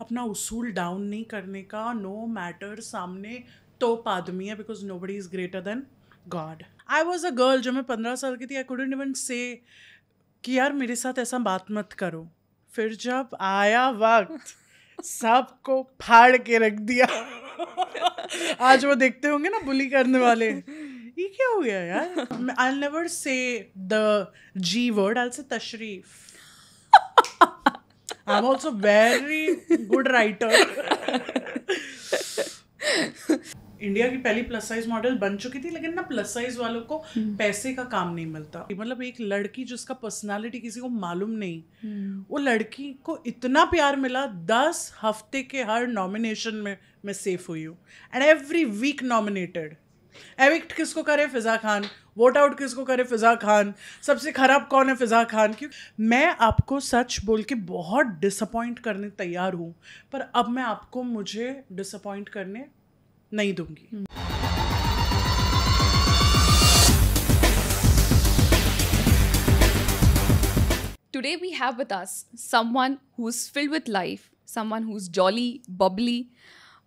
अपना उसूल डाउन नहीं करने का नो मैटर सामने तो आदमी है because nobody is greater than God I was a girl जब मैं पंद्रह साल की थी आई कुडेंट इवन से कि यार मेरे साथ ऐसा बात मत करो फिर जब आया वक्त सबको फाड़ के रख दिया आज वो देखते होंगे ना बुली करने वाले ये क्या हो गया यार I never say the G word I say तशरीफ I'm also very good writer. India की पहली प्लस साइज मॉडल बन चुकी थी लेकिन ना प्लस साइज वालों को हम्म। पैसे का काम नहीं मिलता मतलब एक लड़की जिसका पर्सनालिटी किसी को मालूम नहीं हम्म। वो लड़की को इतना प्यार मिला दस हफ्ते के हर नॉमिनेशन में मैं सेफ हुई हूँ and every week nominated evict किसको करे फिज़ा खान वोट आउट किसको करे फिज़ा खान सबसे ख़राब कौन है फिज़ा खान क्यों मैं आपको सच बोल के बहुत डिसअपॉइंट करने तैयार हूँ पर अब मैं आपको मुझे डिसअपॉइंट करने नहीं दूंगी दूँगी हम्म। Today we have with us someone who's filled with life, someone who's jolly, bubbly,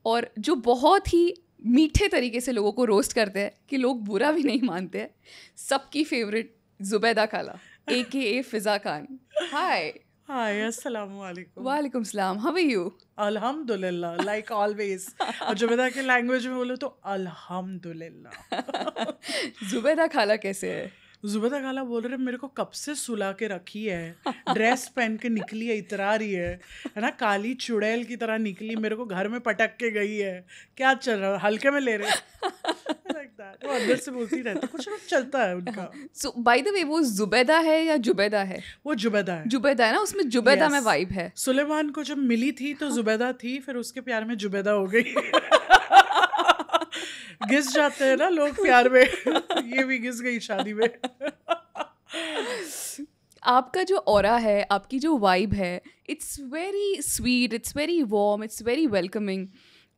और जो बहुत ही मीठे तरीके से लोगों को रोस्ट करते हैं कि लोग बुरा भी नहीं मानते हैं सबकी फेवरेट जुबैदा खाला ए के ए फिजा खान हाय हाय अस्सलाम वालेकुम जुबैदा के लैंग्वेज में बोलो तो अल्हम्दुलिल्लाह. जुबैदा खाला कैसे है? जुबैदा खाला बोल रहे मेरे को कब से सुला के रखी है ड्रेस पहन के निकली है इतरा रही है है ना काली चुड़ैल की तरह निकली मेरे को घर में पटक के गई है क्या चल रहा है हल्के में ले रहे वो अंदर से बोलती रहती कुछ ना चलता है उनका सो बाय द वे वो जुबैदा है या जुबैदा है वो जुबैदा है जुबेदा है ना उसमें जुबैदा yes. में वाइब है सुलेमान को जब मिली थी तो जुबैदा थी फिर उसके प्यार में जुबैदा हो गई घिस जाते हैं ना लोग प्यार में ये भी घिस गई शादी में आपका जो और है आपकी जो वाइब है it's very sweet it's very warm it's very welcoming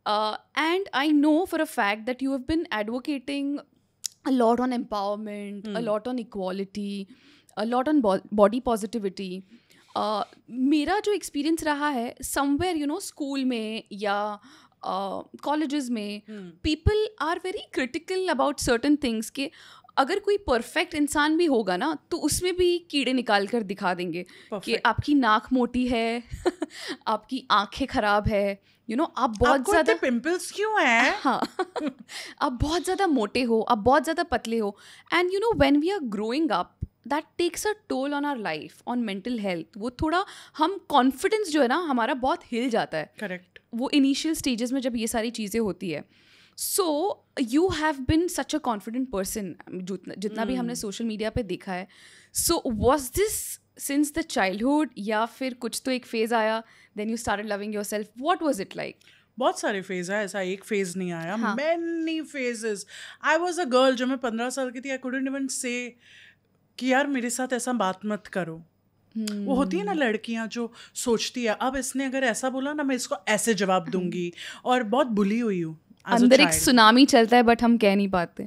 and I know for a fact that you have been advocating a lot on empowerment a lot on equality a lot on body positivity मेरा जो experience रहा है somewhere you know school में या colleges में people are very critical about certain things के अगर कोई परफेक्ट इंसान भी होगा ना तो उसमें भी कीड़े निकाल कर दिखा देंगे perfect. कि आपकी नाक मोटी है आपकी आंखें खराब है यू you नो know, आप बहुत ज्यादा पिंपल्स क्यों हैं हाँ आप बहुत ज्यादा मोटे हो आप बहुत ज्यादा पतले हो and you know when we are growing up that takes a toll on our life on mental health वो थोड़ा हम कॉन्फिडेंस जो है ना हमारा बहुत हिल जाता है करेक्ट वो इनिशियल स्टेजेस में जब ये सारी चीज़ें होती है so you have been such a confident person जितना जितना भी hmm. हमने सोशल मीडिया पे देखा है so was this since the childhood या फिर कुछ तो एक फेज़ आया then you start loving yourself what was it like बहुत सारे फेज है ऐसा एक फेज नहीं आया many phases I was a girl जब मैं पंद्रह साल की थी आई कुडेंट इवन से कि यार मेरे साथ ऐसा बात मत करो Hmm. वो होती है ना लड़कियां जो सोचती है अब इसने अगर ऐसा बोला ना मैं इसको ऐसे जवाब हम्म। दूंगी और बहुत बुली हुई हूँ अंदर एक सुनामी चलता है बट हम कह नहीं पाते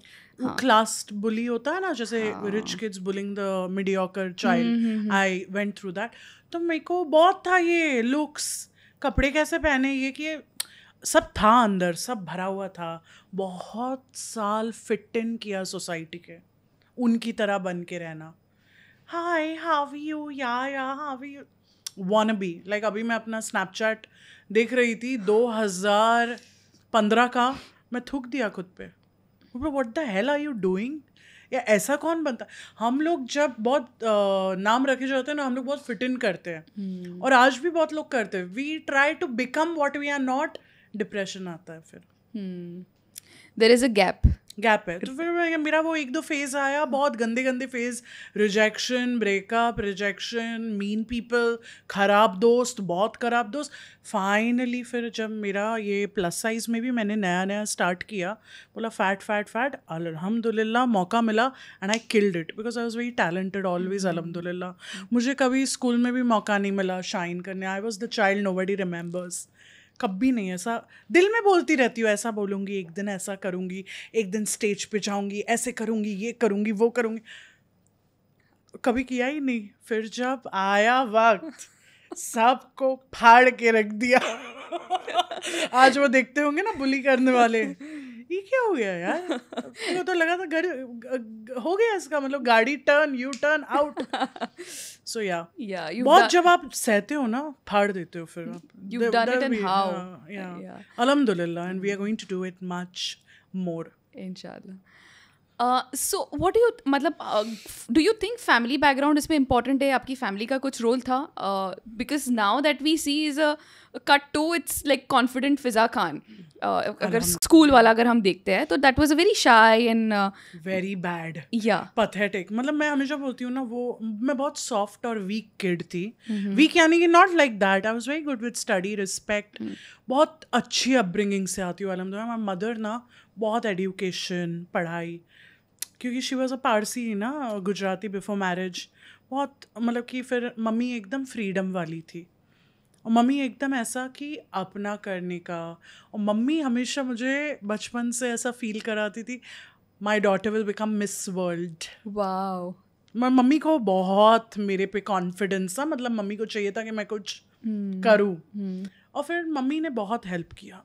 क्लास हाँ। बुली होता है ना जैसे rich kids bullying the mediocre child I went through that तो मेरे को बहुत था ये लुक्स कपड़े कैसे पहने ये कि सब था अंदर सब भरा हुआ था बहुत साल फिट इन किया सोसाइटी के उनकी तरह बन के रहना high how you yeah yeah how you wanna be like अभी मैं अपना स्नैपचैट देख रही थी 2015 का मैं थूक दिया खुद पे what the hell are you doing या ऐसा कौन बनता हम लोग जब बहुत आ, नाम रखे जाते हैं ना हम लोग बहुत फिट इन करते हैं hmm. और आज भी बहुत लोग करते हैं we try to become what we are not depression आता है फिर there is a gap gap है तो फिर मेरा वो एक दो फेज आया बहुत गंदे गंदे phase rejection breakup rejection mean people खराब दोस्त बहुत खराब दोस्त फाइनली फिर जब मेरा ये प्लस साइज़ में भी मैंने नया नया स्टार्ट किया बोला फैट फैट फैट अलहमदिल्ला मौका मिला and I killed it because I was very talented always अलहमदिल्ला मुझे कभी स्कूल में भी मौका नहीं मिला शाइन करने I was the child nobody remembers कभी नहीं ऐसा दिल में बोलती रहती हूँ ऐसा बोलूँगी एक दिन ऐसा करूँगी एक दिन स्टेज पे जाऊँगी ऐसे करूँगी ये करूँगी वो करूँगी कभी किया ही नहीं फिर जब आया वक्त सबको फाड़ के रख दिया आज वो देखते होंगे ना बुली करने वाले ये क्या हो गया यार मुझे तो लगा था घर हो गया इसका मतलब गाड़ी turn U turn out so yeah बहुत जब आप सहते हो ना फाड़ देते हो फिर you done it and how yeah अल्हम्दुलिल्लाह and we are going to do it much more इंशाल्लाह सो वॉट यू मतलब do you think family background इसमें इंपॉर्टेंट है आपकी फैमिली का कुछ रोल था because now that we see is a cut to it's like confident Fiza Khan अगर school वाला अगर हम देखते हैं तो that was a very shy and very bad या पथेटिक मतलब मैं हमेशा बोलती हूँ ना वो मैं बहुत सॉफ्ट और वीक किड थी वीक mm-hmm. यानी कि not like that I was very good with study respect बहुत अच्छी अपब्रिंगिंग से आती हूँ अलहमद माई मदर ना बहुत एडुकेशन पढ़ाई क्योंकि शी वॉज अ पारसी ना गुजराती बिफोर मैरिज बहुत मतलब कि फिर मम्मी एकदम फ्रीडम वाली थी और मम्मी एकदम ऐसा कि अपना करने का और मम्मी हमेशा मुझे बचपन से ऐसा फील कराती थी my daughter will become Miss World wow mummy को बहुत मेरे पे कॉन्फिडेंस था मतलब मम्मी को चाहिए था कि मैं कुछ hmm. करूँ hmm. और फिर मम्मी ने बहुत हेल्प किया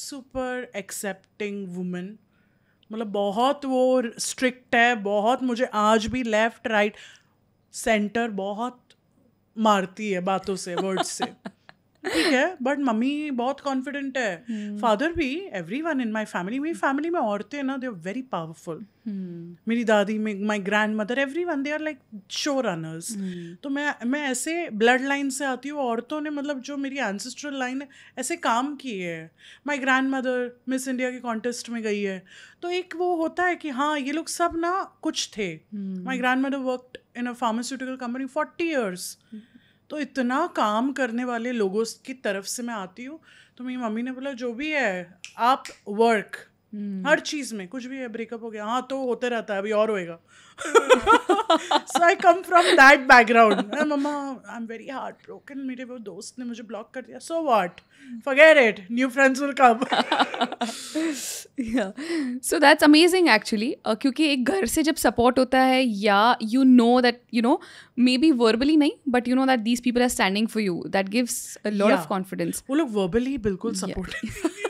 सुपर एक्सेप्टिंग वुमेन मतलब बहुत वो स्ट्रिक्ट है बहुत मुझे आज भी लेफ्ट राइट सेंटर बहुत मारती है बातों से वर्ड से ठीक है बट मम्मी बहुत कॉन्फिडेंट है फादर हम्म। भी everyone in my family मेरी फैमिली में औरतें ना दे आर वेरी पावरफुल मेरी दादी my grandmother everyone they are like showrunners तो मैं मैं ऐसे ब्लड लाइन से आती हूँ औरतों ने मतलब जो मेरी एंसेस्ट्रल लाइन है ऐसे काम किए है my grandmother Miss India के कॉन्टेस्ट में गई है तो एक वो होता है कि हाँ ये लोग सब ना कुछ थे my grandmother work in a pharmaceutical company forty years तो इतना काम करने वाले लोगों की तरफ से मैं आती हूँ तो मेरी मम्मी ने बोला जो भी है आप वर्क हम्म। हर चीज़ में कुछ भी है ब्रेकअप हो गया हाँ तो होते रहता है अभी और होएगा I come from that background मम्मा I am very hard broken मेरे वो दोस्त ने मुझे ब्लॉक कर दिया so what forget it new friends will come so that's amazing actually क्योंकि एक घर से जब सपोर्ट होता है या you know that you know maybe verbally नहीं but you know that these people are standing for you that gives a lot of confidence वो लोग वर्बली बिल्कुल सपोर्ट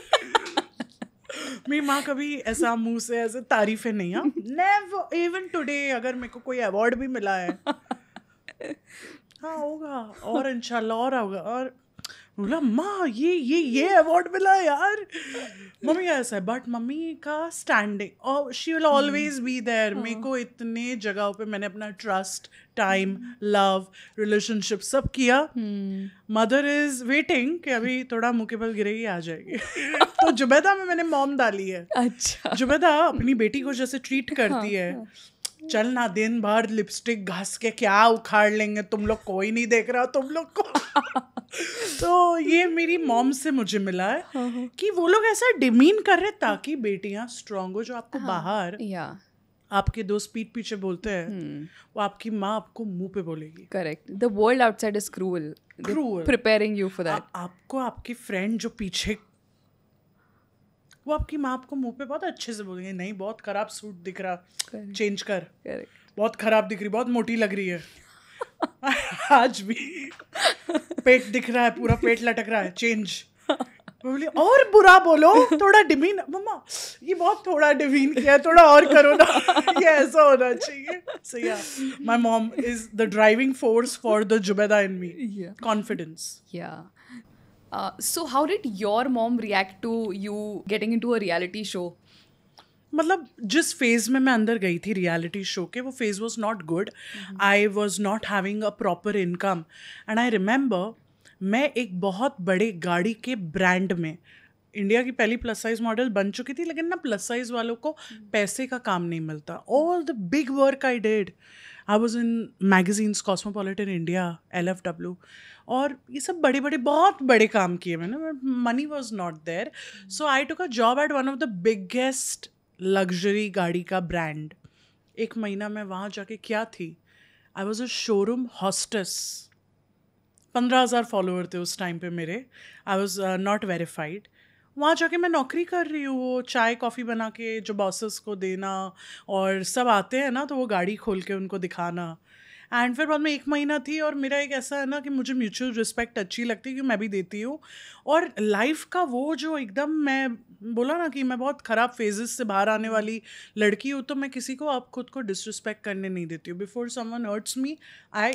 मेरी माँ कभी ऐसा मुंह से ऐसे तारीफे नहीं हाँ नेवर इवन टुडे अगर मेरे को कोई अवार्ड भी मिला है हाँ होगा और इंशाल्लाह और होगा और बोला माँ ये ये ये अवार्ड मिला यार मम्मी ऐसा है बट मम्मी का स्टैंडिंग और she will always be there मेरे हाँ। को इतने जगहों पे मैंने अपना ट्रस्ट टाइम लव रिलेशनशिप सब किया मदर इज वेटिंग कि अभी थोड़ा मुँह के बल गिरेगी आ जाएगी तो जुबैदा में मैंने मॉम डाली है अच्छा जुबैदा अपनी बेटी को जैसे ट्रीट करती हाँ, है हाँ। चल ना दिन भर लिपस्टिक घास के क्या उखाड़ लेंगे तुम लोग कोई नहीं देख रहा तुम लोग को तो ये मेरी मॉम से मुझे मिला है हाँ, हाँ। कि वो लोग ऐसा डिमीन कर रहे ताकि बेटियां स्ट्रांग हो जो आपको हाँ। बाहर आपके दोस्त पीठ पीछे बोलते हैं हम्म। वो आपकी माँ आपको मुंह पे बोलेगी correct the world outside is cruel cruel preparing you for that आपको आपकी फ्रेंड जो पीछे वो आपकी माँ आपको मुंह पे बहुत अच्छे से बोलेंगे नहीं बहुत खराब सूट दिख रहा चेंज कर बहुत खराब दिख रही बहुत मोटी लग रही है आज भी पेट दिख रहा है पूरा पेट लटक रहा है चेंज बोली और बुरा बोलो थोड़ा डिमीन मम्मा ये बहुत थोड़ा डिमीन किया थोड़ा और करो ना ये ऐसा होना चाहिए so yeah my mom is the driving force for the Zubeda in me confidence yeah so how did your mom react to you getting into a reality show मतलब जिस फेज़ में मैं अंदर गई थी रियलिटी शो के वो phase was not good I was not having a proper income and I remember मैं एक बहुत बड़े गाड़ी के ब्रांड में इंडिया की पहली प्लस साइज मॉडल बन चुकी थी लेकिन ना प्लस साइज वालों को mm-hmm. पैसे का काम नहीं मिलता all the big work I did I was in magazines Cosmopolitan India L F W और ये सब बड़े बड़े बहुत बड़े काम किए मैंने but money was not there so I took a job at one of the biggest luxury गाड़ी का ब्रांड एक महीना मैं वहाँ जाके क्या थी आई वॉज अ शोरूम हॉस्टस पंद्रह हज़ार फॉलोअर थे उस टाइम पे मेरे आई वॉज नॉट वेरीफाइड वहाँ जाके मैं नौकरी कर रही हूँ वो चाय कॉफ़ी बना के जो बॉसेस को देना और सब आते हैं ना तो वो गाड़ी खोल के उनको दिखाना एंड फिर बाद में एक महीना थी और मेरा एक ऐसा है ना कि मुझे म्यूचुअल रिस्पेक्ट अच्छी लगती है कि मैं भी देती हूँ और लाइफ का वो जो एकदम मैं बोला ना कि मैं बहुत ख़राब फेजेस से बाहर आने वाली लड़की हूँ तो मैं किसी को अब खुद को डिसरिस्पेक्ट करने नहीं देती हूँ before someone hurts me I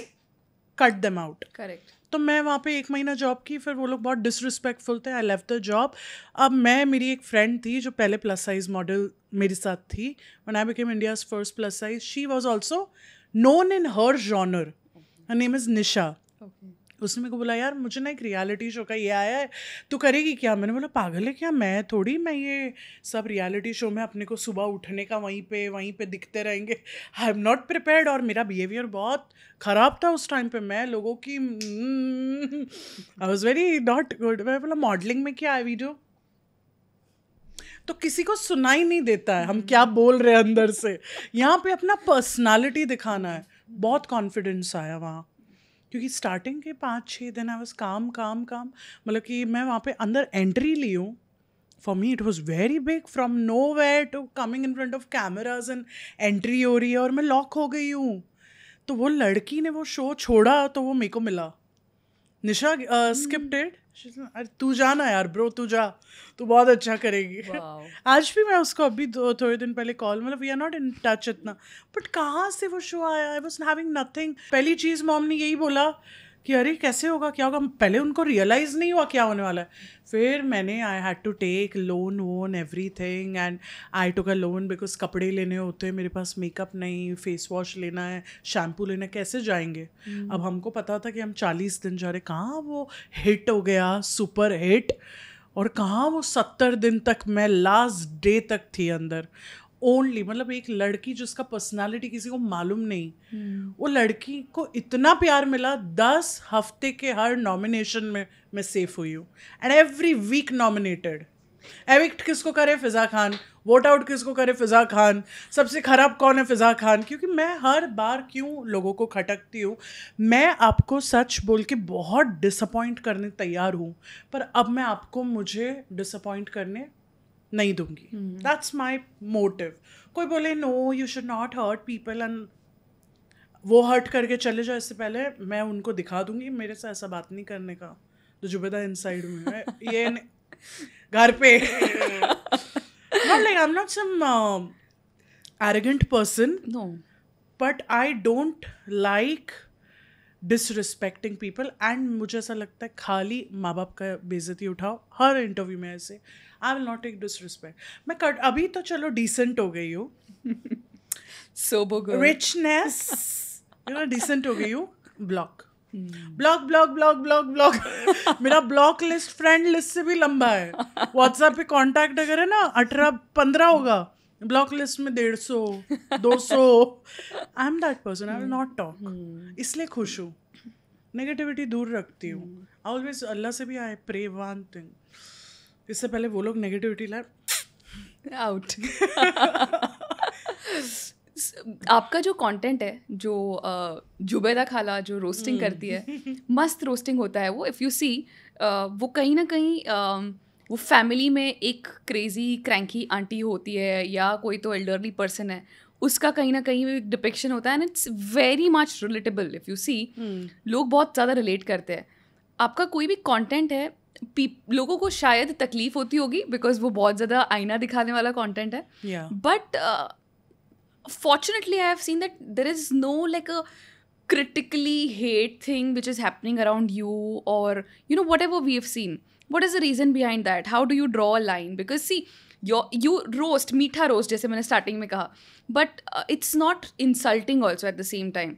cut them out correct तो मैं वहाँ पे एक महीना जॉब की फिर वो लोग बहुत डिसरिस्पेक्टफुल थे आई लेव द जॉब अब मैं मेरी एक फ्रेंड थी जो पहले प्लस साइज मॉडल मेरे साथ थी when I became India's first plus size she was also known in her genre name is Nisha उसने मेरे को बोला यार मुझे ना एक रियलिटी शो का ये आया है तू करेगी क्या मैंने बोला पागल है क्या मैं थोड़ी मैं ये सब रियलिटी शो में अपने को सुबह उठने का वहीं पे वहीं पे दिखते रहेंगे आई एम नॉट प्रिपेयर्ड और मेरा बिहेवियर बहुत ख़राब था उस टाइम पे मैं लोगों की I was very not good मैं बोला मॉडलिंग में क्या है वीडियो तो किसी को सुनाई नहीं देता है हम क्या बोल रहे हैं अंदर से यहाँ पे अपना पर्सनालिटी दिखाना है बहुत कॉन्फिडेंस आया वहाँ क्योंकि स्टार्टिंग के पाँच छः दिन आई वॉज काम काम काम मतलब कि मैं वहाँ पे अंदर एंट्री ली हूँ for me it was very big from nowhere to coming in front of cameras and entry हो रही है और मैं लॉक हो गई हूँ तो वो लड़की ने वो शो छोड़ा तो वो मेरे को मिला निशा स्किप्टेड अरे तू जाना यार ब्रो तू जा तू बहुत अच्छा करेगी आज भी मैं उसको अभी दो थोड़े दिन पहले कॉल मतलब we are not in touch इतना बट कहाँ से वो शो आया आई वॉज हैविंग नथिंग पहली चीज़ मॉम ने यही बोला कि अरे कैसे होगा क्या होगा पहले उनको रियलाइज़ नहीं हुआ क्या होने वाला है फिर मैंने I had to take loan on everything and I to का लोन बिकॉज कपड़े लेने होते हैं मेरे पास मेकअप नहीं फेस वॉश लेना है शैम्पू लेना है कैसे जाएंगे mm. अब हमको पता था कि हम चालीस दिन जा रहे कहाँ वो हिट हो गया सुपर हिट और कहाँ वो सत्तर दिन तक मैं लास्ट डे तक थी अंदर ओनली मतलब एक लड़की जिसका पर्सनालिटी किसी को मालूम नहीं hmm. वो लड़की को इतना प्यार मिला दस हफ्ते के हर नॉमिनेशन में मैं सेफ हुई हूँ and every week nominated evict किसको करे फिज़ा खान वोट आउट किसको करे फिज़ा खान सबसे ख़राब कौन है फिज़ा खान क्योंकि मैं हर बार क्यों लोगों को खटकती हूँ मैं आपको सच बोल के बहुत डिसअपॉइंट करने तैयार हूँ पर अब मैं आपको मुझे डिसअपॉइंट करने नहीं दूंगी दैट्स माई मोटिव कोई बोले no you should not hurt people and वो हर्ट करके चले जाए इससे पहले मैं उनको दिखा दूंगी मेरे से ऐसा बात नहीं करने का तो जुबेदा इन साइड में ये घर पे I am not some arrogant person no but I don't like disrespecting people and मुझे ऐसा लगता है खाली माँ बाप का बेजती उठाओ हर इंटरव्यू में ऐसे I will not take disrespect मैं कट अभी तो चलो डिसेंट हो गई हूँ सोबो रिचनेस डिसेंट हो गई हूँ block block block block block block मेरा ब्लॉक लिस्ट फ्रेंड लिस्ट से भी लंबा है व्हाट्सएप पे कांटेक्ट अगर है ना अठारह पंद्रह होगा ब्लॉक लिस्ट में डेढ़ सौ दो सौ I am that person I will not talk इसलिए खुश हूँ नेगेटिविटी दूर रखती हूँ आई hmm. ऑलवेज अल्लाह से भी आई प्रे वन थिंग इससे पहले वो लोग नेगेटिविटी लाए आउट आपका जो कंटेंट है जो जुबैदा खाला जो रोस्टिंग hmm. करती है मस्त रोस्टिंग होता है वो इफ़ यू सी वो कहीं ना कहीं वो फैमिली में एक क्रेजी क्रैंकी आंटी होती है या कोई तो एल्डरली पर्सन है उसका कहीं ना कहीं डिपिक्शन होता है and it's very much relatable if you see लोग बहुत ज़्यादा रिलेट करते हैं आपका कोई भी कंटेंट है लोगों को शायद तकलीफ होती होगी बिकॉज वो बहुत ज़्यादा आईना दिखाने वाला कॉन्टेंट है but fortunately I have seen that there is no like a hate thing which is happening around you और you know whatever we have seen what is the reason behind that how do you draw a line because see your you roast मीठा roast जैसे मैंने starting में कहा but it's not insulting also at the same time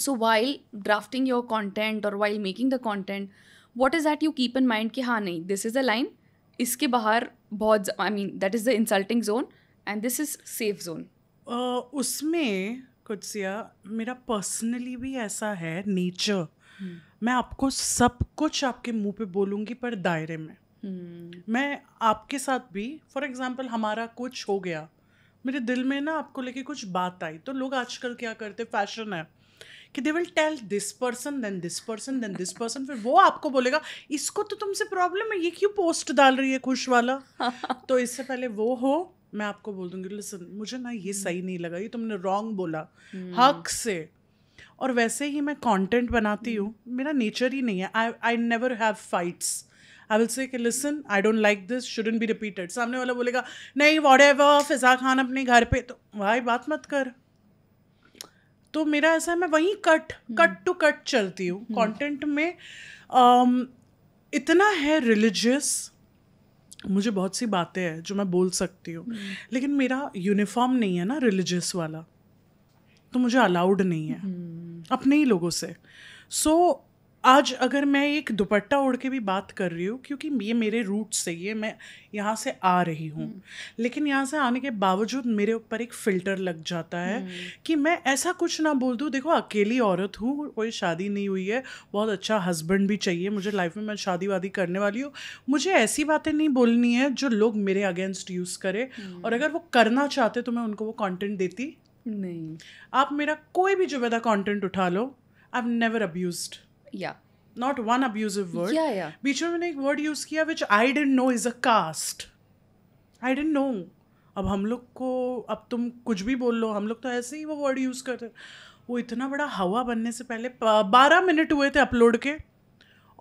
so while drafting your content और while making the content what is that you keep in mind कि हाँ नहीं this is a line इसके बाहर बहुत I mean that is the insulting zone and this is safe zone उसमें कुछ सिया मेरा पर्सनली भी ऐसा है नेचर मैं आपको सब कुछ आपके मुंह पे बोलूँगी पर दायरे में hmm. मैं आपके साथ भी फॉर एग्जाम्पल हमारा कुछ हो गया मेरे दिल में ना आपको लेके कुछ बात आई तो लोग आजकल क्या करते फैशन है कि they will tell this person then this person then this person फिर वो आपको बोलेगा इसको तो तुमसे प्रॉब्लम है ये क्यों पोस्ट डाल रही है खुश वाला तो इससे पहले वो हो मैं आपको बोल दूंगी लिसन मुझे ना ये सही नहीं लगा ये तुमने रॉन्ग बोला हम्म। हक से और वैसे ही मैं कंटेंट बनाती हूँ मेरा नेचर ही नहीं है I I never have fights I will say कि listen I don't like this shouldn't be repeated सामने वाला बोलेगा नहीं वॉट एवर फिजा खान अपने घर पे तो भाई बात मत कर तो मेरा ऐसा है मैं वहीं कट कट टू कट चलती हूँ कॉन्टेंट हम्म। में um, इतना है रिलीजियस मुझे बहुत सी बातें हैं जो मैं बोल सकती हूँ हम्म। लेकिन मेरा यूनिफॉर्म नहीं है ना रिलीजियस वाला तो मुझे अलाउड नहीं है हम्म। अपने ही लोगों से सो so, आज अगर मैं एक दुपट्टा ओढ़ के भी बात कर रही हूँ क्योंकि ये मेरे रूट से ये मैं यहाँ से आ रही हूँ हम्म। लेकिन यहाँ से आने के बावजूद मेरे ऊपर एक फिल्टर लग जाता है हम्म। कि मैं ऐसा कुछ ना बोल दूँ देखो अकेली औरत हूँ कोई शादी नहीं हुई है बहुत अच्छा हस्बैंड भी चाहिए मुझे लाइफ में मैं शादी वादी करने वाली हूँ मुझे ऐसी बातें नहीं बोलनी है जो लोग मेरे अगेंस्ट यूज़ करें हम्म। और अगर वो करना चाहते तो मैं उनको वो कॉन्टेंट देती नहीं आप मेरा कोई भी जुबेदा कंटेंट उठा लो I have never abused yeah not one abusive word बीच में मैंने एक वर्ड यूज किया which I didn't know is a caste I didn't know अब हम लोग को अब तुम कुछ भी बोल लो हम लोग तो ऐसे ही वो वर्ड यूज़ करते वो इतना बड़ा हवा बनने से पहले बारह मिनट हुए थे अपलोड के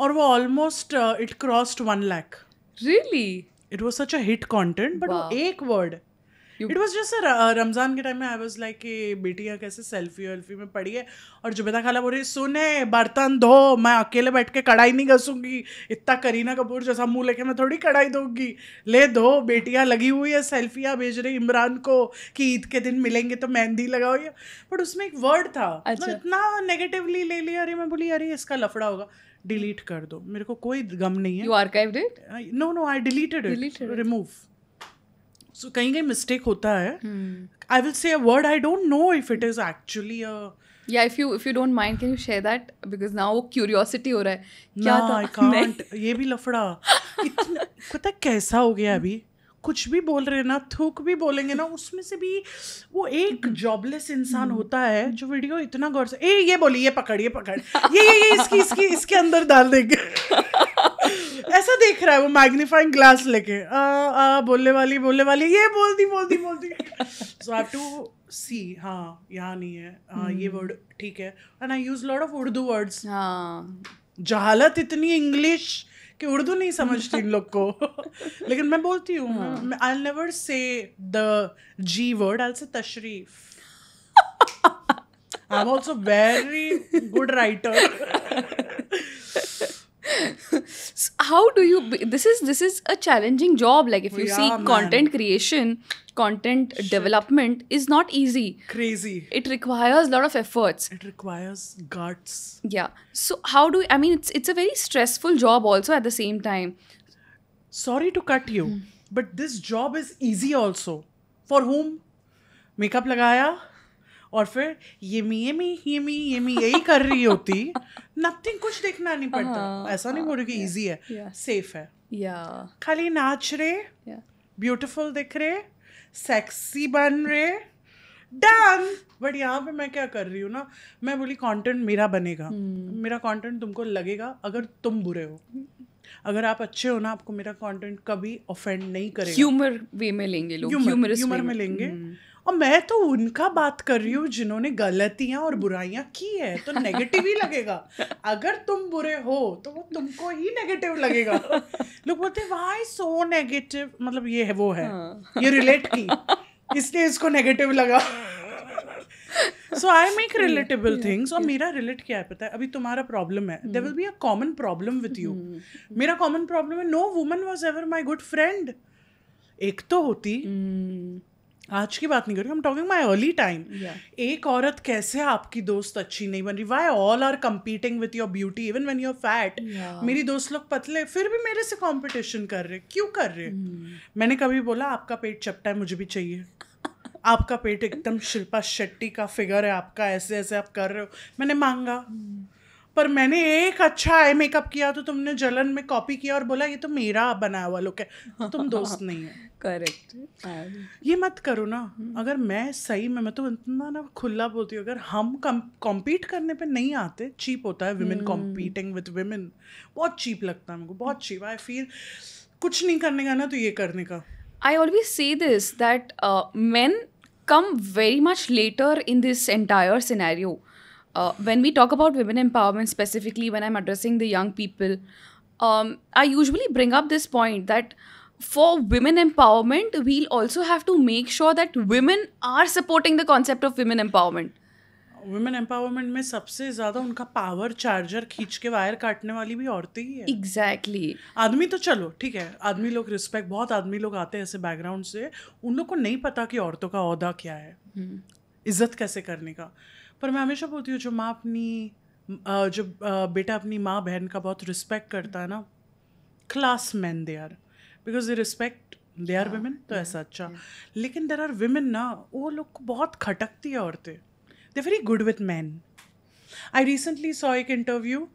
और वो almost it crossed one lakh really it was such a hit content but वो एक word it was just Ramzan के टाइम में आई वॉज लाइक कि बेटियाँ कैसे सेल्फी वेल्फी में पड़ी है और जुबेदा खाला बोल रही सुने बर्तन धो मैं अकेले बैठ के कढ़ाई नहीं घसूंगी इतना करीना कपूर जैसा मुंह लेके मैं थोड़ी कढ़ाई दूंगी ले दो बेटियाँ लगी हुई है सेल्फियाँ भेज रही इमरान को कि ईद के दिन मिलेंगे तो मेहंदी लगाओ ये बट उसमें एक वर्ड था मतलब अच्छा। इतना नेगेटिवली ले लिया अरे मैं बोली अरे इसका लफड़ा होगा डिलीट कर दो मेरे को कोई गम नहीं है you archived it no no I deleted it remove so कहीं कहीं मिस्टेक होता है I will say a word I don't know if it is actually a yeah if you if you don't mind can you share that because now वो curiosity हो रहा है क्या था आई कांट ये भी लफड़ा पता कैसा हो गया अभी कुछ भी बोल रहे हैं ना थूक भी बोलेंगे ना उसमें से भी वो एक जॉबलेस इंसान हम्म। होता है जो वीडियो इतना गौर से ए ये बोली ये पकड़ ये पकड़ ये ये ये इसकी इसकी इसके अंदर डाल देंगे ऐसा देख रहा है वो मैग्नीफाइंग ग्लास लेके आ आ बोलने वाली बोलने वाली ये बोल दी बोल दी बोल दी सो हैव टू सी हाँ यहाँ नहीं है हाँ hmm. ये वर्ड ठीक है and I use lot of Urdu words जहालत इतनी इंग्लिश कि उर्दू नहीं समझती इन लोग को लेकिन मैं बोलती हूँ I never say the G word I say तशरीफ I am also very good writer how do you be, this is this is a challenging job like if you oh, yeah, see man. content creation content Shit. development is not easy crazy it requires a lot of efforts it requires guts yeah so how do i mean it's it's a very stressful job also at the same time sorry to cut you hmm. but this job is easy also for whom makeup lagaya और फिर येमी येमी येमी येमी यही कर रही होती nothing कुछ देखना नहीं पड़ता uh-huh, ऐसा नहीं बोल रही कि ईजी है सेफ है या खाली नाच रहे ब्यूटिफुल दिख रहे सेक्सी बन रहे डन बट यहाँ पे मैं क्या कर रही हूँ ना मैं बोली कंटेंट मेरा बनेगा hmm. मेरा कंटेंट तुमको लगेगा अगर तुम बुरे हो अगर आप अच्छे हो ना आपको मेरा कंटेंट कभी ऑफेंड नहीं करेगा ह्यूमर वे में लेंगे लोग ह्यूमर में लेंगे hmm. और मैं तो उनका बात कर रही हूँ जिन्होंने गलतियां और बुराइयां की है तो नेगेटिव ही लगेगा अगर तुम बुरे हो तो वो तुमको ही नेगेटिव लगेगा लोग बोलते वाई सो नेगेटिव मतलब ये है वो है हाँ। ये रिलेट की इसलिए इसको नेगेटिव लगा so I make relatable things और मेरा रिलेट क्या है पता है अभी तुम्हारा प्रॉब्लम है there will be a common problem with you मेरा कॉमन प्रॉब्लम है no woman was ever my good friend एक तो होती hmm. आज की बात नहीं रही हम टॉकिंग माई अर्ली टाइम एक औरत कैसे आपकी दोस्त अच्छी नहीं बन रही why all are competing with your beauty even when you're fat मेरी दोस्त लोग पतले फिर भी मेरे से कॉम्पिटिशन कर रहे क्यों कर रहे hmm. मैंने कभी बोला आपका पेट चपटा है मुझे भी चाहिए आपका पेट एकदम शिल्पा शेट्टी का फिगर है आपका ऐसे ऐसे आप कर रहे हो मैंने मांगा hmm. पर मैंने एक अच्छा आई मेकअप किया तो तुमने जलन में कॉपी किया और बोला ये तो मेरा बनाया हुआ लुक है तो तुम दोस्त नहीं है करेक्ट हाँ। ये मत करो ना हम्म। अगर मैं सही में मैं तो इतना ना खुला बोलती हूँ अगर हम कॉम्पीट करने पे नहीं आते चीप होता है विमेन कॉम्पीटिंग विद विमेन बहुत चीप लगता है मेरे को बहुत चीप आई फील कुछ नहीं करने का ना तो ये करने का I always see this that man come very much later in this entire scenario uh, when we talk about women empowerment specifically when i'm addressing the young people um, i usually bring up this point that for women empowerment we'll also have to make sure that women are supporting the concept of women empowerment women empowerment में सबसे ज्यादा उनका power charger खींच के wire काटने वाली भी औरतें ही है एग्जैक्टली exactly. आदमी तो चलो ठीक है आदमी लोग रिस्पेक्ट बहुत आदमी लोग आते हैं ऐसे बैकग्राउंड से उन लोग को नहीं पता कि औरतों का अहदा क्या है hmm. इज्जत कैसे करने का पर मैं हमेशा बोलती हूँ जो माँ अपनी जो बेटा अपनी माँ बहन का बहुत रिस्पेक्ट करता है ना class man they are because they respect they are women तो ऐसा अच्छा लेकिन देर आर वेमेन ना वो लोग को बहुत खटकती है औरतें they very good with man I recently saw एक interview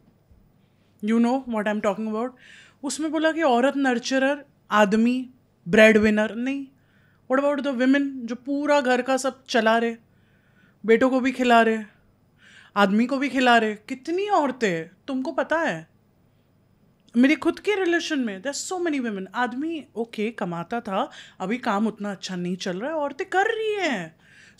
you know what I am talking about उसमें बोला कि औरत नर्चरर आदमी ब्रेड विनर नहीं वट अबाउट द वेमेन जो पूरा घर का सब चला रहे बेटों को भी खिला रहे आदमी को भी खिला रहे कितनी औरतें तुमको पता है मेरे खुद के रिलेशन में दस सो मेनी वेमेन आदमी ओके okay, कमाता था अभी काम उतना अच्छा नहीं चल रहा है औरतें कर रही हैं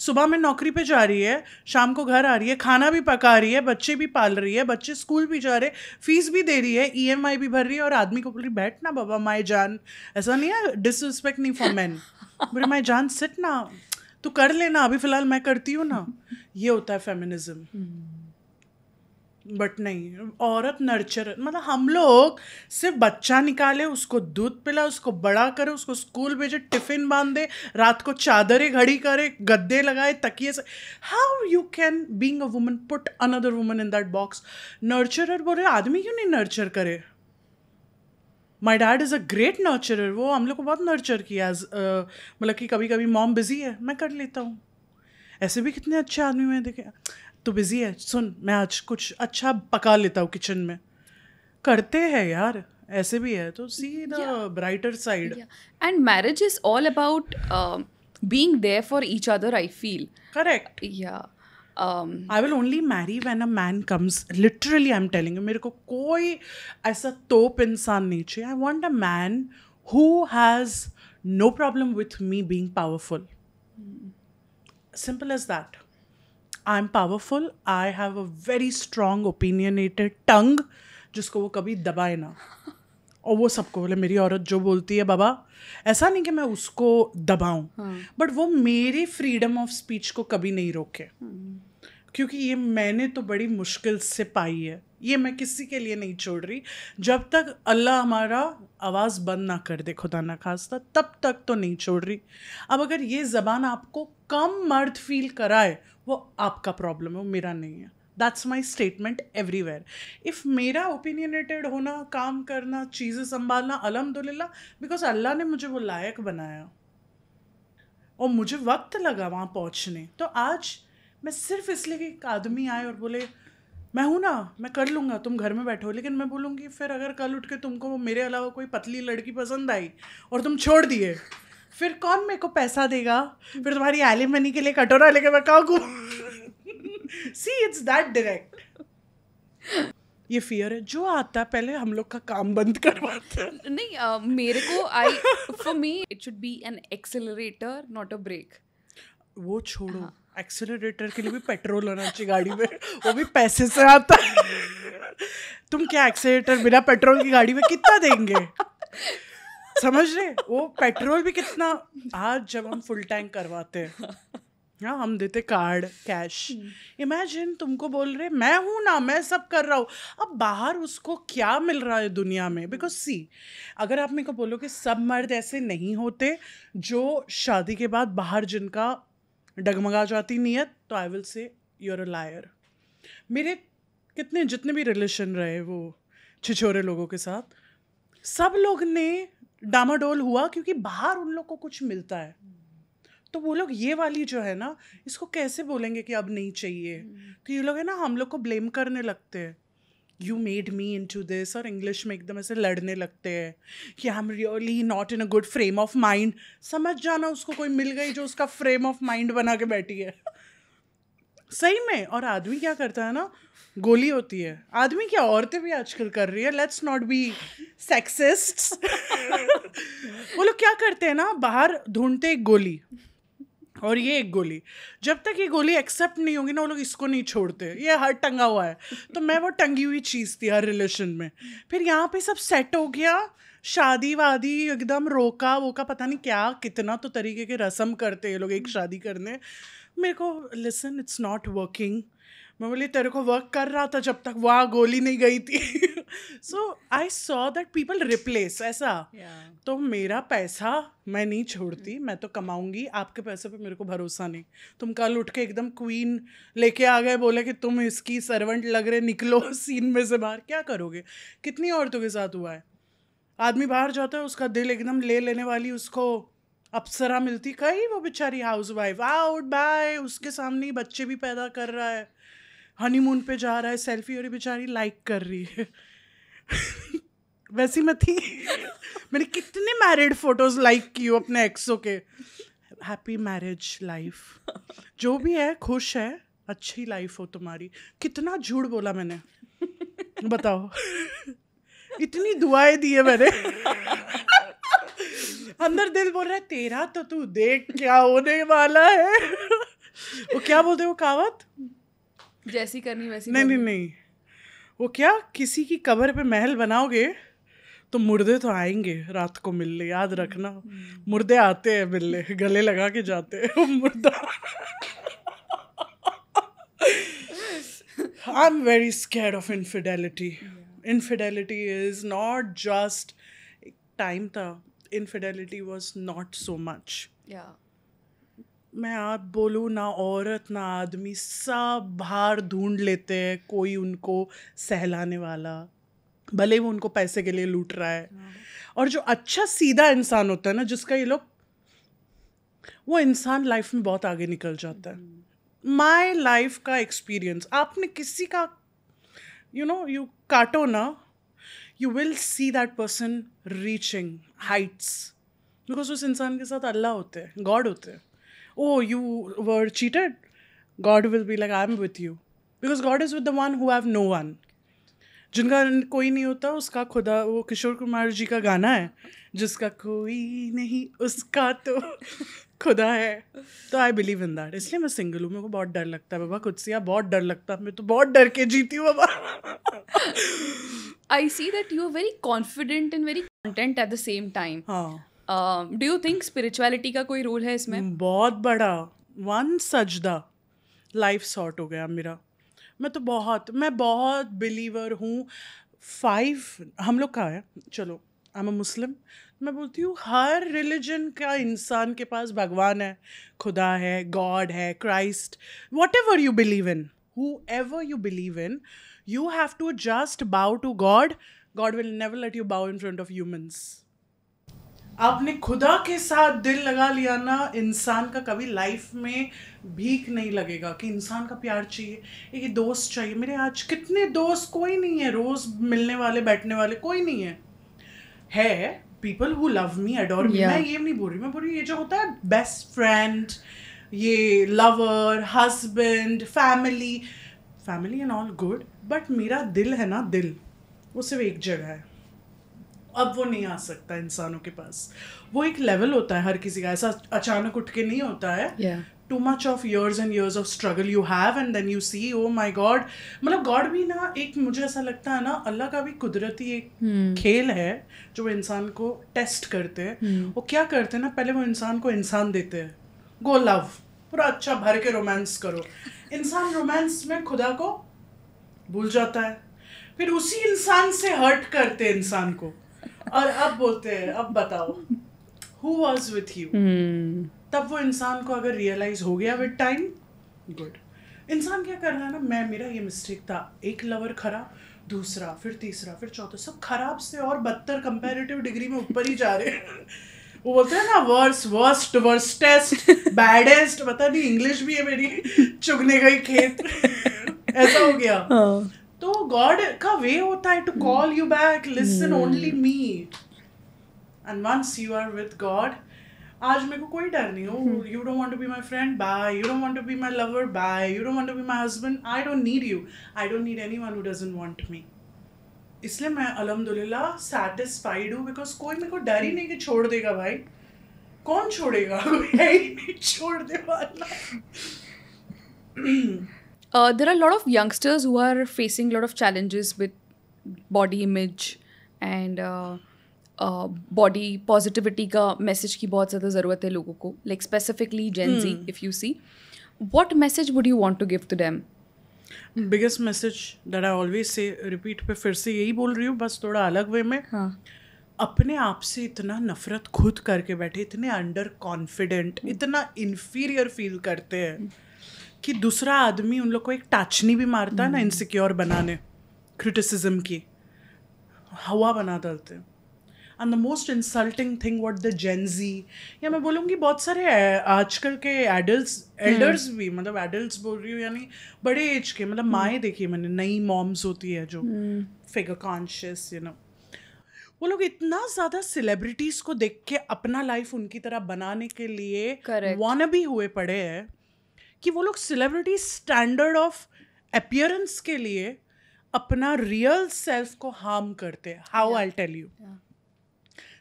सुबह में नौकरी पे जा रही है शाम को घर आ रही है खाना भी पका रही है बच्चे भी पाल रही है बच्चे स्कूल भी जा रहे फीस भी दे रही है ईएमआई e भी भर रही है और आदमी को बोल रही बैठना बाबा माई जान ऐसा नहीं है डिसरिस्पेक्ट नहीं फॉर मैन बोले माई जान सिट ना तो कर लेना अभी फिलहाल मैं करती हूँ ना ये होता है फेमिनिज्म बट नहीं औरत नर्चर मतलब हम लोग सिर्फ बच्चा निकाले उसको दूध पिला उसको बड़ा करे उसको स्कूल भेजे टिफिन बांध दे रात को चादरें घड़ी करे गद्दे लगाए तकिए से how you can being a woman put another woman in that box nurturer बोले आदमी क्यों नहीं नर्चर करे my dad is a great nurturer वो हम लोग को बहुत नर्चर किया एज मतलब कि कभी कभी मॉम बिज़ी है मैं कर लेता हूँ ऐसे भी कितने अच्छे आदमी मैं देखे तो बिज़ी है सुन मैं आज कुछ अच्छा पका लेता हूँ किचन में करते हैं यार ऐसे भी है तो see the brighter side and marriage is all about being there for each other I feel correct yeah Um, i will only marry when a man comes literally i'm telling you mere ko koi aisa top insaan nahi i want a man who has no problem with me being powerful simple as that i'm powerful i have a very strong opinionated tongue जिसको वो कभी दबाए ना और वो सबको बोले मेरी औरत जो बोलती है बाबा ऐसा नहीं कि मैं उसको दबाऊं बट हाँ. वो मेरे फ्रीडम ऑफ स्पीच को कभी नहीं रोके हाँ। क्योंकि ये मैंने तो बड़ी मुश्किल से पाई है ये मैं किसी के लिए नहीं छोड़ रही जब तक अल्लाह हमारा आवाज़ बंद ना कर दे खुदा ना खास्ता तब तक तो नहीं छोड़ रही अब अगर ये ज़बान आपको कम मर्द फील कराए वो आपका प्रॉब्लम है वो मेरा नहीं है that's my statement everywhere if मेरा ओपिनियनेटेड होना काम करना चीज़ें संभालना अलहमदुल्ला बिकॉज अल्लाह ने मुझे वो लायक बनाया और मुझे वक्त लगा वहाँ पहुँचने तो आज मैं सिर्फ इसलिए कि एक आदमी आए और बोले मैं हूँ ना मैं कर लूँगा तुम घर में बैठो लेकिन मैं बोलूँगी फिर अगर कल उठ के तुमको मेरे अलावा कोई पतली लड़की पसंद आई और तुम छोड़ दिए फिर कौन मेरे को पैसा देगा फिर तुम्हारी एलिमनी के लिए कटोरा लेके मैं कहूँ सी इट्स दैट डायरेक्ट ये फियर है जो आता है पहले हम लोग का काम बंद करवाते हैं नहीं uh, मेरे को I for me it should be an accelerator not a brake वो छोड़ो एक्सेलरेटर हाँ। के लिए भी पेट्रोल होना चाहिए गाड़ी में वो भी पैसे से आता है तुम क्या एक्सेलरेटर बिना पेट्रोल की गाड़ी में कितना देंगे समझ रहे वो पेट्रोल भी कितना आज जब हम फुल टैंक करवाते हैं हाँ हम देते कार्ड कैश इमेजिन तुमको बोल रहे मैं हूँ ना मैं सब कर रहा हूँ अब बाहर उसको क्या मिल रहा है दुनिया में बिकॉज सी अगर आप मेरे को बोलो कि सब मर्द ऐसे नहीं होते जो शादी के बाद बाहर जिनका डगमगा जाती नीयत तो I will say you're a liar मेरे कितने जितने भी रिलेशन रहे वो छिछोरे लोगों के साथ सब लोग ने डामाडोल हुआ क्योंकि बाहर उन लोग को कुछ मिलता है तो वो लोग ये वाली जो है ना इसको कैसे बोलेंगे कि अब नहीं चाहिए हम्म। तो ये लोग है ना हम लोग को ब्लेम करने लगते हैं you made me into this और इंग्लिश में एकदम ऐसे लड़ने लगते हैं कि I am really not in a good frame of mind समझ जाना उसको कोई मिल गई जो उसका फ्रेम ऑफ माइंड बना के बैठी है सही में और आदमी क्या करता है ना गोली होती है आदमी क्या औरतें भी आजकल कर रही है लेट्स नॉट बी सेक्सिस्ट वो लोग क्या करते हैं ना बाहर ढूंढते एक गोली और ये एक गोली जब तक ये गोली एक्सेप्ट नहीं होगी ना वो लोग इसको नहीं छोड़ते ये हर टंगा हुआ है तो मैं वो टंगी हुई चीज़ थी हर रिलेशन में फिर यहाँ पे सब सेट हो गया शादी वादी एकदम रोका वोका पता नहीं क्या कितना तो तरीके के रस्म करते ये लोग एक शादी करने मेरे को लिसन इट्स नॉट वर्किंग मैं बोली तेरे को वर्क कर रहा था जब तक वहाँ गोली नहीं गई थी so I saw that people replace ऐसा तो मेरा पैसा मैं नहीं छोड़ती मैं तो कमाऊंगी आपके पैसे पे मेरे को भरोसा नहीं तुम कल उठ के एकदम क्वीन लेके आ गए बोले कि तुम इसकी सर्वेंट लग रहे निकलो सीन में से बाहर क्या करोगे कितनी औरतों के साथ हुआ है आदमी बाहर जाता है उसका दिल एकदम ले लेने वाली उसको अप्सरा मिलती कहीं वो बेचारी हाउस वाइफ आउट बाय उसके सामने बच्चे भी पैदा कर रहा है हनीमून पे जा रहा है सेल्फी और बेचारी लाइक कर रही है वैसी मैं थी मैंने कितने मैरिड फोटोज लाइक की हो अपने एक्सो के हैप्पी मैरिज लाइफ जो भी है खुश है अच्छी लाइफ हो तुम्हारी कितना झूठ बोला मैंने बताओ इतनी दुआएं दी है मैंने अंदर दिल बोल रहा है तेरा तो तू देख क्या होने वाला है वो क्या बोलते हो कावत जैसी करनी वैसी नहीं नहीं नहीं वो क्या किसी की कबर पे महल बनाओगे तो मुर्दे तो आएंगे रात को मिलने याद रखना हम्म। मुर्दे आते हैं मिलने गले लगा के जाते हैं मुर्दा I am very scare of infidelity infidelity is not just time था infidelity was not so much मैं आप बोलूँ ना औरत ना आदमी सब बाहर ढूंढ लेते हैं कोई उनको सहलाने वाला भले वो उनको पैसे के लिए लूट रहा है हाँ। और जो अच्छा सीधा इंसान होता है ना जिसका ये लोग वो इंसान लाइफ में बहुत आगे निकल जाता है माय हम्म। लाइफ का एक्सपीरियंस आपने किसी का यू नो यू काटो ना you will see that person reaching heights because उस इंसान के साथ अल्लाह होते हैं गॉड होते हैं oh, you were cheated, God will be like, I'm with you. Because God is with the one who have no one. जिनका कोई नहीं होता उसका खुदा वो किशोर कुमार जी का गाना है जिसका कोई नहीं उसका तो खुदा है तो आई बिलीव इन दैट इसलिए मैं सिंगल हूँ मेरे को बहुत डर लगता है बाबा खुद से बहुत डर लगता है मैं तो बहुत डर के जीती हूँ बाबा I see that you are very confident and very content at the same time हाँ डू यू थिंक स्पिरिचुअलिटी का कोई रोल है इसमें hmm, बहुत बड़ा वन सजदा लाइफ शॉर्ट हो गया मेरा मैं तो बहुत मैं बहुत बिलीवर हूँ फाइव हम लोग का है चलो आई एम अ मुस्लिम मैं बोलती हूँ हर रिलीजन का इंसान के पास भगवान है खुदा है गॉड है Christ whatever you believe in whoever you believe in you have to just bow to God God will never let you bow in front of humans आपने खुदा के साथ दिल लगा लिया ना इंसान का कभी लाइफ में भीख नहीं लगेगा कि इंसान का प्यार चाहिए एक दोस्त चाहिए मेरे आज कितने दोस्त कोई नहीं है रोज़ मिलने वाले बैठने वाले कोई नहीं है है people who love me adore me मैं ये नहीं बोल रही मैं बोल रही ये जो होता है बेस्ट फ्रेंड ये lover husband family family and all good but मेरा दिल है ना दिल वो सिर्फ एक जगह है अब वो नहीं आ सकता इंसानों के पास वो एक लेवल होता है हर किसी का ऐसा अचानक उठ के नहीं होता है too much of years and years of struggle you have and then you see oh my God मतलब गॉड भी ना एक मुझे ऐसा लगता है ना अल्लाह का भी कुदरती एक hmm. खेल है जो इंसान को टेस्ट करते हैं hmm. वो क्या करते हैं ना पहले वो इंसान को इंसान देते हैं गो लव पूरा अच्छा भर के रोमांस करो इंसान रोमांस में खुदा को भूल जाता है फिर उसी इंसान से हर्ट करते इंसान को और अब बोलते हैं अब बताओ हु वॉज विथ यू तब वो इंसान को अगर रियलाइज हो गया विद टाइम गुड इंसान क्या कर रहा है ना मैं मेरा ये मिस्टेक था एक लवर खरा दूसरा फिर तीसरा फिर चौथा सब खराब से और बदतर कंपेरेटिव डिग्री में ऊपर ही जा रहे हैं वो बोलते हैं ना वर्स वर्स्ट वर्स्टेस्ट बैडेस्ट पता नहीं इंग्लिश भी है मेरी चुगने का ही खेत ऐसा हो गया हाँ। तो गॉड का वे होता है to call you back listen only me and once you are with God आज मेरे को कोई डर नहीं हो you don't want to be my friend bye you don't want to be my lover bye you don't want to be my husband I don't need you I don't need anyone who doesn't want me इसलिए मैं अलहमदुल्ला satisfied हूँ because कोई मेरे को डर ही नहीं कि छोड़ देगा भाई कौन छोड़ेगा है ही नहीं छोड़ दे वाला Uh, are are of youngsters who are facing are of challenges with body image and body positivity का मैसेज की बहुत ज़्यादा ज़रूरत है लोगों को like specifically Gen Z if you see what message would you want to give to them biggest message that I always say repeat पे फिर से यही बोल रही हूँ बस थोड़ा अलग वे में हाँ अपने आप से इतना नफरत खुद करके बैठे इतने अंडर कॉन्फिडेंट hmm. इतना इन्फीरियर फील करते हैं hmm. कि दूसरा आदमी उन लोग को एक टाचनी भी मारता है ना इनसिक्योर हम्म। बनाने क्रिटिसिज्म की हवा बना डालते हैं and the most insulting thing what the Gen Z या मैं बोलूँगी बहुत सारे आजकल के एडल्ट हम्म। एल्डर्स भी मतलब एडल्ट बोल रही हूँ यानी बड़े एज के मतलब हम्म। माएँ देखी मैंने नई मॉम्स होती है जो फिगर कॉन्शियस यू नो वो लोग इतना ज़्यादा सेलिब्रिटीज़ को देख के अपना लाइफ उनकी तरह बनाने के लिए वॉन भी हुए पड़े हैं कि वो लोग सेलिब्रिटी स्टैंडर्ड ऑफ अपियरेंस के लिए अपना रियल सेल्फ को हार्म करते हैं how I tell you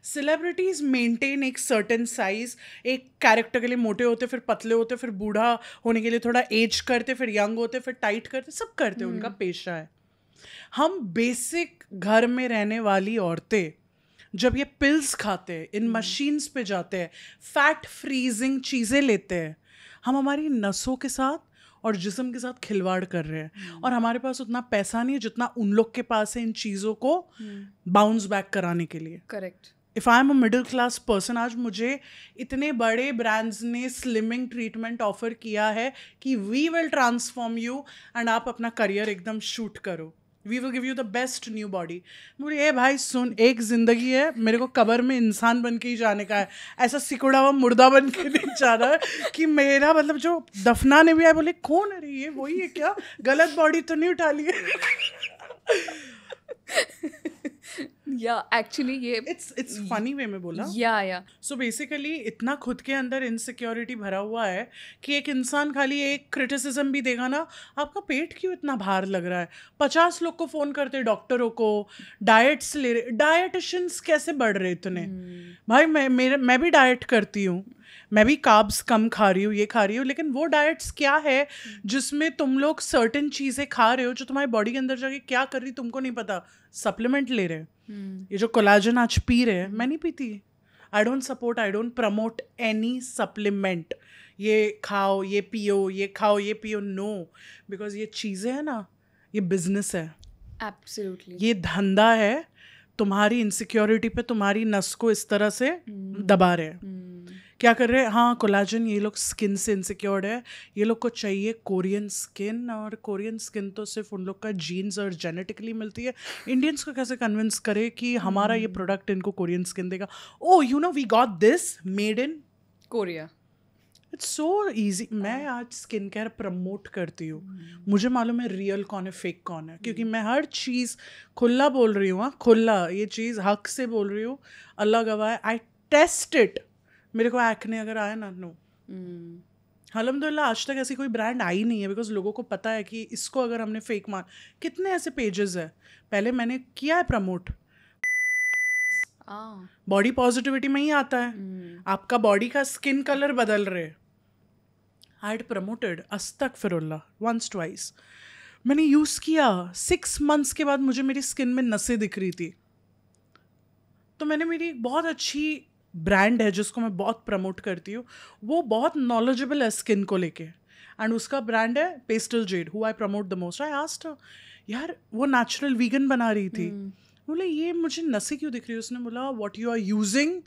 celebrities maintain एक सर्टन साइज एक कैरेक्टर के लिए मोटे होते फिर पतले होते फिर बूढ़ा होने के लिए थोड़ा एज करते फिर यंग होते फिर टाइट करते सब करते hmm. उनका पेशा है हम बेसिक घर में रहने वाली औरतें जब ये पिल्स खाते हैं इन मशीन्स hmm. पे जाते हैं फैट फ्रीजिंग चीज़ें लेते हैं हम हमारी नसों के साथ और जिसम के साथ खिलवाड़ कर रहे हैं हम्म। और हमारे पास उतना पैसा नहीं है जितना उन लोग के पास है इन चीज़ों को बाउंस हम्म। बैक कराने के लिए correct if I am a middle class person आज मुझे इतने बड़े ब्रांड्स ने स्लिमिंग ट्रीटमेंट ऑफर किया है कि we will transform you and आप अपना करियर एकदम शूट करो we will give you the best new body बोली ए भाई सुन एक ज़िंदगी है मेरे को कबर में इंसान बन के ही जाने का है ऐसा सिकुड़ा हुआ मुर्दा बन के नहीं जाना है कि मेरा मतलब जो दफना ने भी आया बोले कौन अरे ये वही है क्या गलत बॉडी तो नहीं उठा ली है इतना खुद के अंदर इनसिक्योरिटी भरा हुआ है कि एक इंसान खाली एक क्रिटिसिज्म भी देगा ना आपका पेट क्यों इतना भार लग रहा है पचास लोग को फ़ोन करते डॉक्टरों को डाइट्स ले रहे डाइटिशंस कैसे बढ़ रहे इतने hmm. भाई मैं मेरे मैं भी डाइट करती हूँ मैं भी काब्स कम खा रही हूँ ये खा रही हूँ लेकिन वो डाइट्स क्या है hmm. जिसमें तुम लोग सर्टेन चीज़ें खा रहे हो जो तुम्हारी बॉडी के अंदर जाके क्या कर रही तुमको नहीं पता सप्लीमेंट ले रहे हैं हम्म। ये जो कोलाजन आज पी रहे हैं मैं नहीं पीती I don't support I don't promote any supplement ये खाओ ये पियो ये खाओ ये पियो नो बिकॉज ये चीज़ें हैं ना ये बिजनेस है एब्सोल्युटली ये धंधा है तुम्हारी इनसिक्योरिटी पे तुम्हारी नस को इस तरह से हम्म। दबा रहे हैं हम्म। क्या कर रहे हैं हाँ कोलाजन ये लोग स्किन से इनसिक्योर्ड है ये लोग को चाहिए कोरियन स्किन और कोरियन स्किन तो सिर्फ उन लोग का जीन्स और जेनेटिकली मिलती है इंडियंस को कैसे कन्विंस करे कि हमारा ये प्रोडक्ट hmm. इनको कोरियन स्किन देगा oh you know we got this made in Korea it's so easy मैं हाँ। आज स्किन केयर प्रमोट करती हूँ hmm. मुझे मालूम है रियल कौन है फेक कौन है क्योंकि hmm. मैं हर चीज़ खुला बोल रही हूँ हाँ खुला ये चीज़ हक से बोल रही हूँ अल्लाह गवाह आई टेस्ट इट मेरे को एक्ने अगर आया ना नो अलहमदिल्ला हम्म। आज तक ऐसी कोई ब्रांड आई नहीं है बिकॉज लोगों को पता है कि इसको अगर हमने फेक मार कितने ऐसे पेजेस है पहले मैंने किया है प्रमोट बॉडी पॉजिटिविटी में ही आता है हम्म। आपका बॉडी का स्किन कलर बदल रहे आई एड प्रमोटेड अस्तक फिरुल्ला वंस ट्वाइस मैंने यूज़ किया सिक्स मंथ्स के बाद मुझे मेरी स्किन में नसें दिख रही थी तो मैंने मेरी बहुत अच्छी ब्रांड है जिसको मैं बहुत प्रमोट करती हूँ वो बहुत नॉलेजेबल है स्किन को लेके एंड उसका ब्रांड है pastel Z who I promote the most I asked यार वो नेचुरल वीगन बना रही थी hmm. बोले ये मुझे नसी क्यों दिख रही है उसने बोला what you are using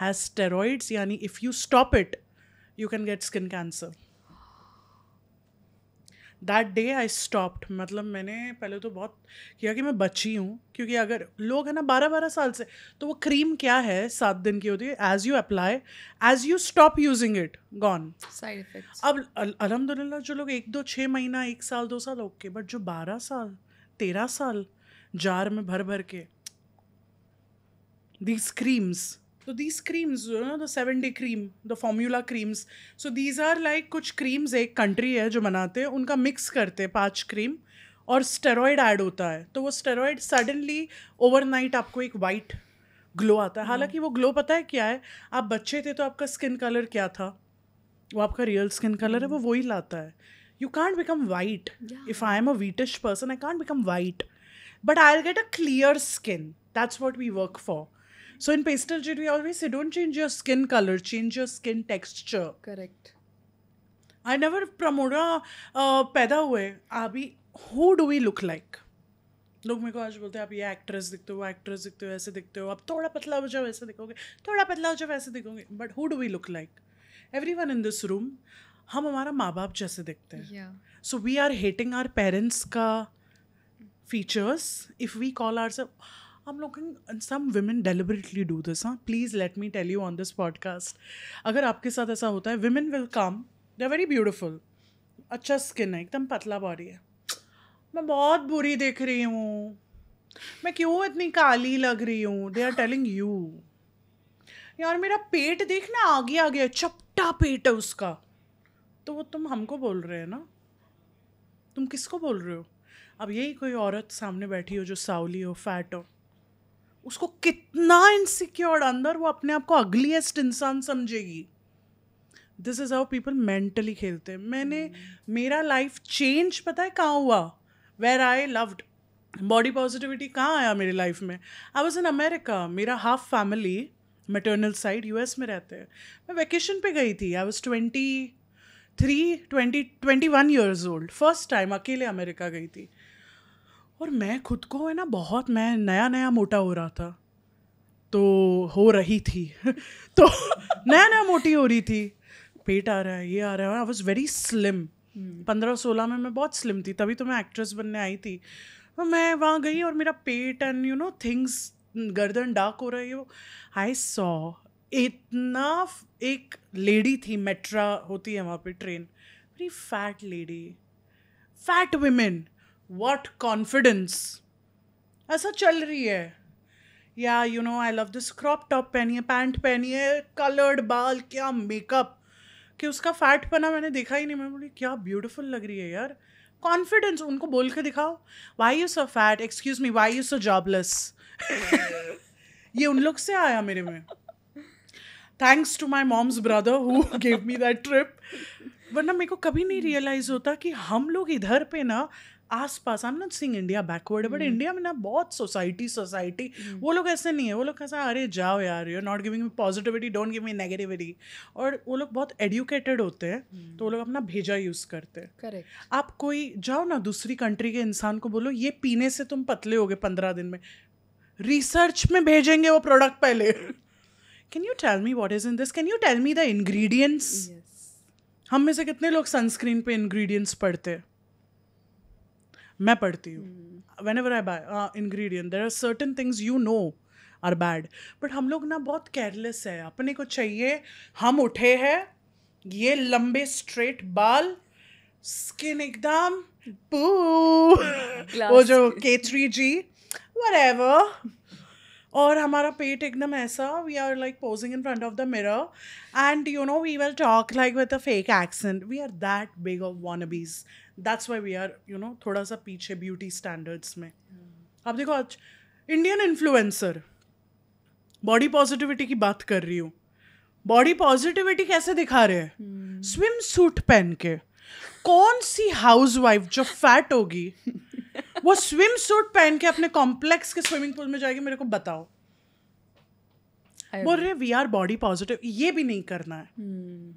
has steroids यानी if you stop it you can get skin cancer that day I stopped मतलब मैंने पहले तो बहुत किया कि मैं बची हूँ क्योंकि अगर लोग है ना बारह बारह साल से तो वो क्रीम क्या है सात दिन की होती है as you apply as you stop using it gone side effect अब अलहमदिल्ला जो लोग एक दो छः महीना एक साल दो साल ओके बट जो बारह साल तेरह साल जार में भर भर के दीज क्रीम्स तो दीज क्रीम्स है ना the seven day cream the formula creams so these are like कुछ क्रीम्स एक कंट्री है जो बनाते हैं उनका मिक्स करते हैं पाँच क्रीम और स्टेरॉयड ऐड होता है तो वो स्टेरॉयड सडनली ओवरनाइट आपको एक वाइट ग्लो आता है हालांकि वो ग्लो पता है क्या है आप बच्चे थे तो आपका स्किन कलर क्या था वो आपका रियल स्किन कलर है वो hmm. वही लाता है you can't become white if I am a wheatish person I can't become white but I get a clear skin that's what we work for So in pastel jade, we always say don't change your skin color, change your skin texture. Correct. I never promote पैदा हुए अभी who do we look like लोग मेरे को आज बोलते हैं आप ये एक्ट्रेस दिखते हो एक्ट्रेस दिखते हो ऐसे दिखते हो आप थोड़ा पतला हो जाओ ऐसे दिखोगे थोड़ा पतला हो जाओ ऐसे दिखोगे but who do we look like everyone in this room हम हमारा माँ बाप जैसे दिखते हैं so we are hating our parents का features if we call our सब हम लोग some women deliberately do this हाँ please let me tell you on this podcast अगर आपके साथ ऐसा होता है women will come they very beautiful अच्छा स्किन है एकदम पतला बॉडी है मैं बहुत बुरी दिख रही हूँ मैं क्यों इतनी काली लग रही हूँ दे आर टेलिंग यू यार मेरा पेट देखना आगे आ गया चपटा पेट है उसका तो वो तुम हमको बोल रहे हैं ना तुम किसको बोल रहे हो अब यही कोई औरत सामने बैठी हो जो सावली हो फैट हो उसको कितना इनसिक्योर अंदर वो अपने आप को अगलीस्ट इंसान समझेगी this is how people mentally खेलते हैं मैंने hmm. मेरा लाइफ चेंज पता है कहाँ हुआ where I loved body positivity कहाँ आया मेरी लाइफ में आई वॉज इन अमेरिका मेरा half family maternal side US में रहते हैं मैं वैकेशन पे गई थी I was twenty three twenty twenty one years old first time अकेले अमेरिका गई थी और मैं खुद को है ना बहुत मैं नया नया मोटा हो रहा था तो हो रही थी तो नया नया मोटी हो रही थी पेट आ रहा है ये आ रहा है आई वॉज वेरी स्लिम पंद्रह सोलह में मैं बहुत स्लिम थी तभी तो मैं एक्ट्रेस बनने आई थी तो मैं वहाँ गई और मेरा पेट एंड यू नो थिंग्स गर्दन डार्क हो रही हो आई सॉ इतना एक लेडी थी मेट्रा होती है वहाँ पे train very fat lady fat women what confidence ऐसा चल रही है या you know I love this crop top पहनी है पैंट पहनी है कलर्ड बाल क्या मेकअप कि उसका फैट पना मैंने देखा ही नहीं मैं बोली क्या ब्यूटीफुल लग रही है यार कॉन्फिडेंस उनको बोल के दिखाओ why you so fat excuse me why you so jobless ये उन लोग से आया मेरे में thanks to my mom's brother who gave me that trip वरना मेरे को कभी नहीं रियलाइज होता कि हम लोग इधर पे ना आस पास I am not saying India backward but India में ना बहुत सोसाइटी सोसाइटी hmm. वो लोग ऐसे नहीं है वो लोग कैसा अरे जाओ यार you are not giving me positivity don't give me negativity और वो लोग बहुत एडुकेटेड होते हैं hmm. तो वो लोग अपना भेजा यूज़ करते हैं करेक्ट आप कोई जाओ ना दूसरी कंट्री के इंसान को बोलो ये पीने से तुम पतले हो गए पंद्रह दिन में रिसर्च में भेजेंगे वो प्रोडक्ट पहले can you tell me what is in this can you tell me the ingredients हम में से कितने लोग सनस्क्रीन पे इन्ग्रीडियंट्स पढ़ते हैं मैं पढ़ती हूँ whenever I buy ingredient there are certain things you know are bad but हम लोग ना बहुत केयरलेस है अपने को चाहिए हम उठे हैं ये लंबे स्ट्रेट बाल स्किन एकदम वो जो थ्री जी एवर और हमारा पेट एकदम ऐसा we are like posing in front of the mirror and you know we will talk like with a fake accent we are that big of wannabes that's why we are you know थोड़ा सा पीछे beauty standards में आप देखो आज Indian influencer body positivity की बात कर रही हूँ बॉडी पॉजिटिविटी कैसे दिखा रहे हैं स्विम hmm. सूट पहन के कौन सी हाउस वाइफ जो फैट होगी वो स्विम सूट पहन के अपने कॉम्प्लेक्स के स्विमिंग पूल में जाएगी मेरे को बताओ बोल रहे वी आर बॉडी पॉजिटिव ये भी नहीं करना है hmm.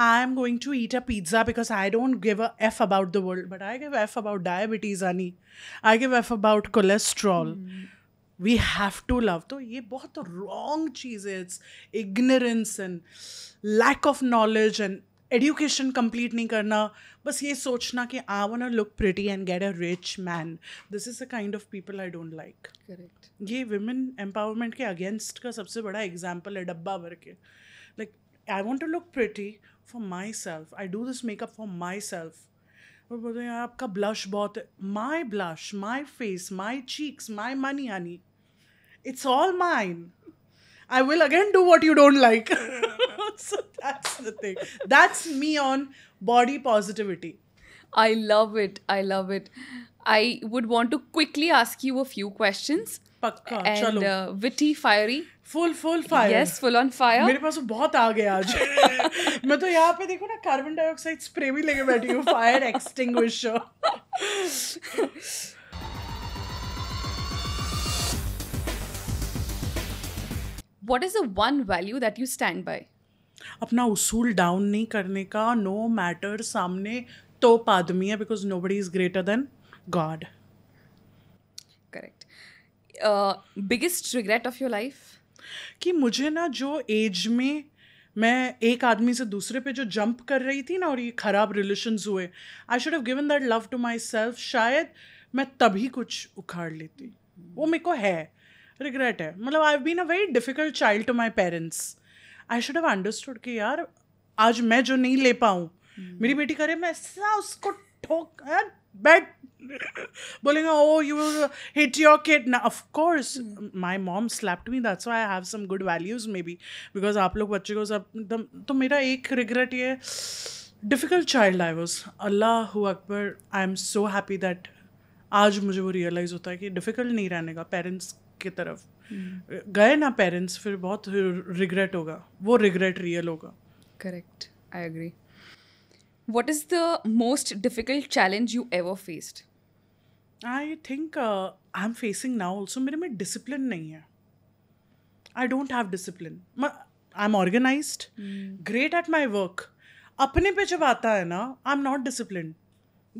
I am going to eat a pizza because I don't give a F about the world but I give F about diabetes आनी I give F about cholesterol we have to love तो ये बहुत wrong चीज है it's ignorance and lack of knowledge and education complete नहीं करना बस ये सोचना कि I wanna look pretty and get a rich man this is a kind of people I don't like correct ये वुमेन एम्पावरमेंट के against का सबसे बड़ा एग्जाम्पल है डब्बा भर के like I want to look pretty for myself I do this makeup for myself और बोलते हैं आपका ब्लश बहुत है my blush my face my cheeks my money honey it's all mine I will again do what you don't like so that's the thing. That's me on body positivity. I love it. I love it. I would want to quickly ask you a few questions. पक्का and, चलो witty fiery full full fire yes full on fire मेरे पास बहुत आ गया आज मैं तो यहाँ पे देखो ना कार्बन डाइऑक्साइड स्प्रे भी लेके बैठी हूँ fire extinguisher What is the one value that you stand by? अपना उसूल डाउन नहीं करने का नो no मैटर सामने तो आदमी है because nobody is greater than God correct biggest regret of your life कि मुझे ना जो एज में मैं एक आदमी से दूसरे पे जो जंप कर रही थी ना और ये ख़राब रिलेशन हुए I should have given that love to myself शायद मैं तभी कुछ उखाड़ लेती mm-hmm. वो मेरे को है रिग्रेट है मतलब I been a very difficult child to my parents I should have understood कि यार आज मैं जो नहीं ले पाऊँ mm-hmm. मेरी बेटी करे मैं ऐसा उसको ठोक बैट बोलेंगे oh you hit your kid ना of course my mom slapped me that's I have some good values maybe because आप लोग बच्चे को सब एकदम तो मेरा एक रिग्रेट ये डिफ़िकल्ट चाइल्ड आई वॉज अल्लाह अकबर I am so happy that आज मुझे वो रियलाइज़ होता है कि डिफ़िकल्ट नहीं रहने का पेरेंट्स की तरफ hmm. गए ना पेरेंट्स फिर बहुत रिग्रेट होगा वो रिग्रेट रियल होगा correct I agree what is the most difficult challenge you ever faced i think uh, i'm facing now also mere discipline nahi hai. i don't have discipline i'm organized hmm. great at my work अपने पे जब आता है ना आई am not discipline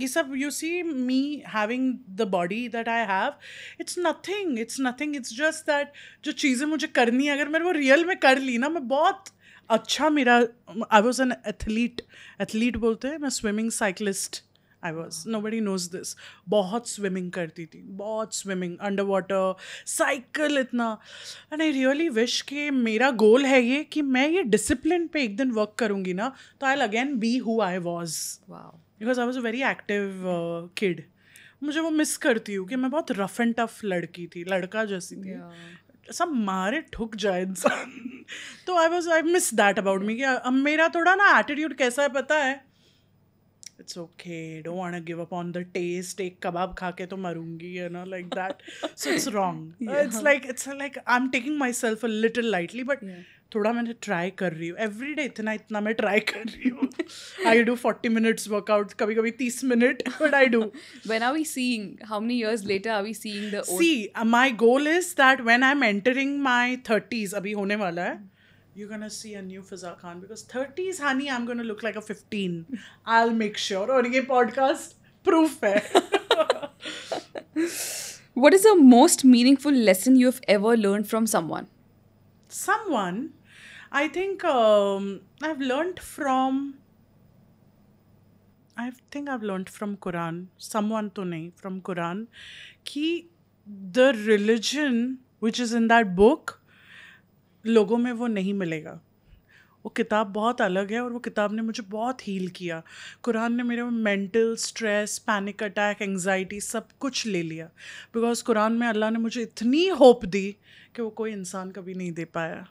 ये सब you see me having the body that I have it's nothing it's nothing it's just that जो चीज़ें मुझे करनी है अगर मैंने वो रियल में कर ली ना मैं बहुत अच्छा मेरा I was an athlete athlete बोलते हैं मैं swimming cyclist I was nobody knows this बहुत स्विमिंग करती थी बहुत स्विमिंग अंडर वाटर साइकिल इतना एंड आई रियली विश कि मेरा गोल है ये कि मैं ये डिसिप्लिन पे एक दिन वर्क करूँगी ना तो I again be who I was because I was a very active kid मुझे वो मिस करती हूँ कि मैं बहुत रफ एंड टफ लड़की थी लड़का जैसी थी सब मारे ठुक जाए इंसान तो I was I miss that about me अब मेरा थोड़ा ना एटीट्यूड कैसा है पता है it's okay do want give up on the test एक कबाब खा के तो मरूंगी है ना like that so it's wrong it's like it's like I am taking myself a little lightly but थोड़ा मैंने ट्राई कर रही हूँ एवरी डे इतना इतना मैं ट्राई कर रही हूँ I do forty minutes workout कभी कभी तीस minute but I do when are we seeing how many years later are we seeing see my goal is that when I am entering my thirties अभी होने वाला है you can see new Fiza Khan because thirties हानी I am gonna look like a fifteen I'll make sure और ये podcast proof है what is the most meaningful lesson you have ever learn from some someone I think um, I've learned from. I think I've learned Quran someone तो नहीं from Quran कि the religion which is in that book लोगों में वो नहीं मिलेगा वो किताब बहुत अलग है और वो किताब ने मुझे बहुत हील किया कुरान ने मेरे mental stress panic attack anxiety सब कुछ ले लिया बिकॉज कुरान में अल्लाह ने मुझे इतनी होप दी कि वो कोई इंसान कभी नहीं दे पाया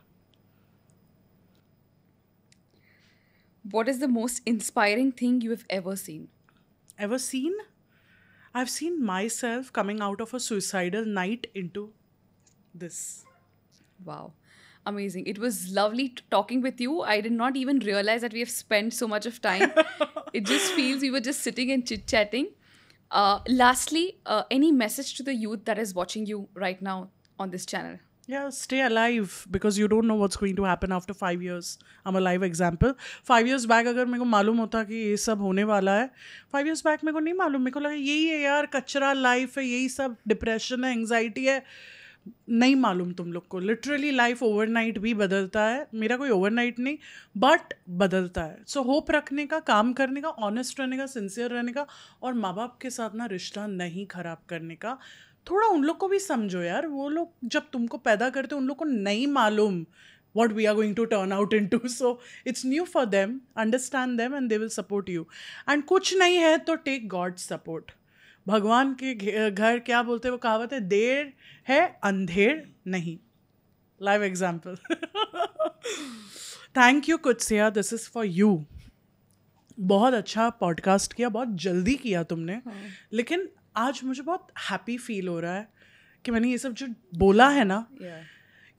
what is the most inspiring thing you have ever seen? Ever seen? I've seen myself coming out of a suicidal night into this. Wow. Amazing. It was lovely t- talking with you. I did not even realize that we have spent so much of time. it just feels we were just sitting and chit chatting. Uh, lastly, uh, any message to the youth that is watching you right now on this channel? yeah stay alive because you don't know what's going to happen after five years I'm a live example five years back अगर मेरे को मालूम होता कि ये सब होने वाला है फाइव years back मेरे को नहीं मालूम मेरे को लगा यही है यार कचरा लाइफ है यही सब डिप्रेशन है एंगजाइटी है नहीं मालूम तुम लोग को लिटरली लाइफ ओवरनाइट भी बदलता है मेरा कोई ओवरनाइट नहीं बट बदलता है सो so, होप रखने का काम करने का ऑनेस्ट रहने का सिंसियर रहने का और माँ बाप के साथ ना रिश्ता नहीं ख़राब करने का थोड़ा उन लोग को भी समझो यार वो लोग जब तुमको पैदा करते उन लोग को नहीं मालूम what we are going to turn out into so it's new for them understand them and they will support you and कुछ नहीं है तो टेक गॉड सपोर्ट भगवान के घर क्या बोलते हैं वो कहावत है देर है अंधेर नहीं live example thank you Siya this is for you बहुत अच्छा पॉडकास्ट किया बहुत जल्दी किया तुमने हाँ। लेकिन आज मुझे बहुत हैप्पी फील हो रहा है कि मैंने ये सब जो बोला है ना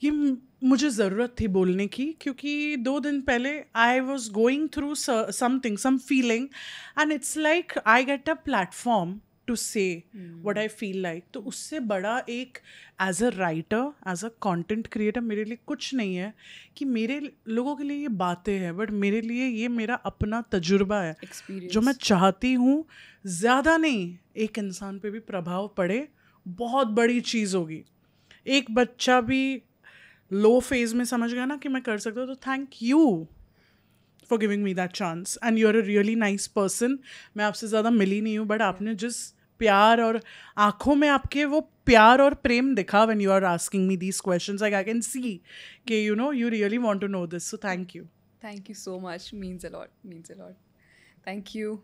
ये मुझे ज़रूरत थी बोलने की क्योंकि दो दिन पहले I was going through something some feeling and it's like I get a platform to say what I feel like तो उससे बड़ा एक as a writer as a content creator मेरे लिए कुछ नहीं है कि मेरे लोगों के लिए ये बातें हैं बट मेरे लिए ये मेरा अपना तजुर्बा है Experience. जो मैं चाहती हूँ ज़्यादा नहीं एक इंसान पे भी प्रभाव पड़े बहुत बड़ी चीज़ होगी एक बच्चा भी लो फेज में समझ गया ना कि मैं कर सकता हूँ तो thank you for giving me that chance and you are a really nice person मैं आपसे ज़्यादा मिली नहीं हूँ बट आपने जिस प्यार और आंखों में आपके वो प्यार और प्रेम दिखा when you are asking me these question I I can see के you know you really want to know this so thank you thank you so much means a lot means a lot thank you